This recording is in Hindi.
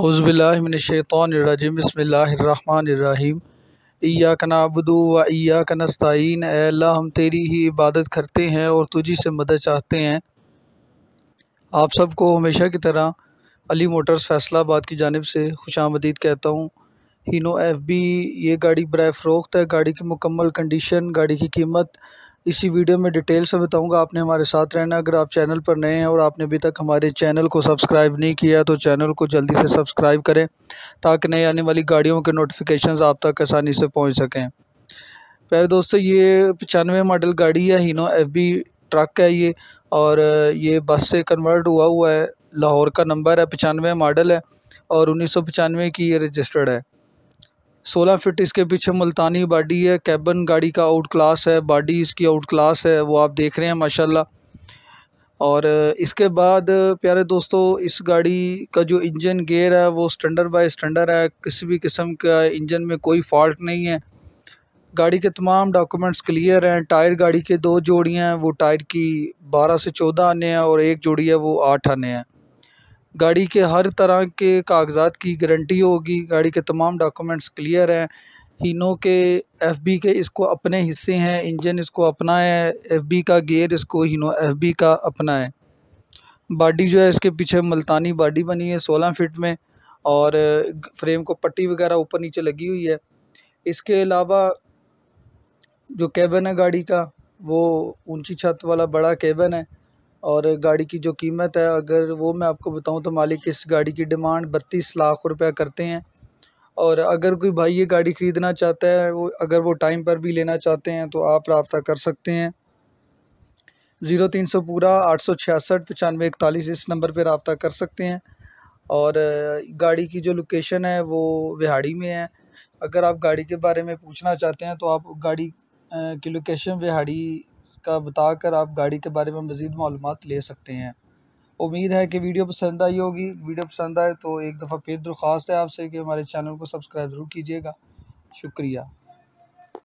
अज़बिल्लाशैतरजीम बसमीम इया कनाबदू व इया कनस्तिन अल्लाह हम तेरी ही इबादत करते हैं और तुझी से मदद चाहते हैं आप सबको हमेशा की तरह अली मोटर्स फैसलाबाद की जानब से खुश आमदीद कहता हूँ हिनो एफ बी ये गाड़ी बर फ़रोख्त है गाड़ी की मुकम्मल कंडीशन गाड़ी की कीमत इसी वीडियो में डिटेल से बताऊंगा आपने हमारे साथ रहना अगर आप चैनल पर नए हैं और आपने अभी तक हमारे चैनल को सब्सक्राइब नहीं किया तो चैनल को जल्दी से सब्सक्राइब करें ताकि नई आने वाली गाड़ियों के नोटिफिकेशंस आप तक आसानी से पहुंच सकें पहले दोस्तों ये पचानवे मॉडल गाड़ी है हिनो एफ ट्रक है ये और ये बस से कन्वर्ट हुआ हुआ है लाहौर का नंबर है पचानवे मॉडल है और उन्नीस की ये रजिस्टर्ड है सोलह फिट इसके पीछे मुल्तानी बॉडी है कैबन गाड़ी का आउट क्लास है बॉडी इसकी आउट क्लास है वो आप देख रहे हैं माशाल्लाह और इसके बाद प्यारे दोस्तों इस गाड़ी का जो इंजन गेयर है वो स्टैंडर्ड बाय स्टैंडर्ड है किसी भी किस्म का इंजन में कोई फॉल्ट नहीं है गाड़ी के तमाम डॉक्यूमेंट्स क्लियर हैं टायर गाड़ी के दो जोड़ियाँ हैं वो टायर की बारह से चौदह आने हैं और एक जोड़ी है वो आठ आने हैं गाड़ी के हर तरह के कागजात की गारंटी होगी गाड़ी के तमाम डॉक्यूमेंट्स क्लियर हैं हीनो के एफबी के इसको अपने हिस्से हैं इंजन इसको अपना है एफबी का गेयर इसको हीनो एफबी का अपना है बॉडी जो है इसके पीछे मुल्तानी बॉडी बनी है सोलह फिट में और फ्रेम को पट्टी वगैरह ऊपर नीचे लगी हुई है इसके अलावा जो कैबन है गाड़ी का वो ऊंची छत वाला बड़ा कैबन है और गाड़ी की जो कीमत है अगर वो मैं आपको बताऊँ तो मालिक इस गाड़ी की डिमांड बत्तीस लाख रुपया करते हैं और अगर कोई भाई ये गाड़ी ख़रीदना चाहता है वो अगर वो टाइम पर भी लेना चाहते हैं तो आप रबता कर सकते हैं ज़ीरो तीन सौ पूरा आठ सौ छियासठ पचानवे इकतालीस इस नंबर पर रबता कर सकते हैं और गाड़ी की जो लोकेशन है वो विहाड़ी में है अगर आप गाड़ी के बारे में पूछना चाहते हैं तो आप गाड़ी की लोकेशन विहाड़ी का बताकर आप गाड़ी के बारे में मज़ीद मालूम ले सकते हैं उम्मीद है कि वीडियो पसंद आई होगी वीडियो पसंद आए तो एक दफ़ा फिर दरख्वास्त है आपसे कि हमारे चैनल को सब्सक्राइब ज़रूर कीजिएगा शुक्रिया